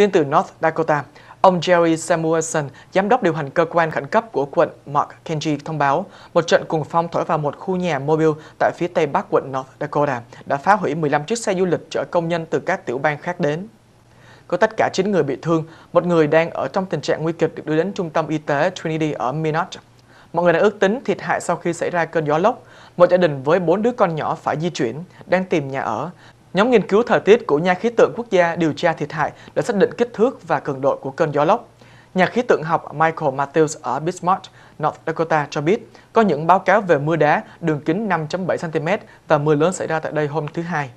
Tin từ North Dakota, ông Jerry Samuelson, giám đốc điều hành cơ quan khẩn cấp của quận Mark Kenji thông báo một trận cuồng phong thổi vào một khu nhà mobile tại phía tây bắc quận North Dakota đã phá hủy 15 chiếc xe du lịch chở công nhân từ các tiểu bang khác đến. Có tất cả 9 người bị thương, một người đang ở trong tình trạng nguy kịch được đưa đến trung tâm y tế Trinity ở Minot. Mọi người đã ước tính thiệt hại sau khi xảy ra cơn gió lốc. Một gia đình với 4 đứa con nhỏ phải di chuyển, đang tìm nhà ở Nhóm nghiên cứu thời tiết của nhà khí tượng quốc gia điều tra thiệt hại đã xác định kích thước và cường độ của cơn gió lốc. Nhà khí tượng học Michael Matthews ở Bismarck, North Dakota cho biết có những báo cáo về mưa đá đường kính 5.7 cm và mưa lớn xảy ra tại đây hôm thứ Hai.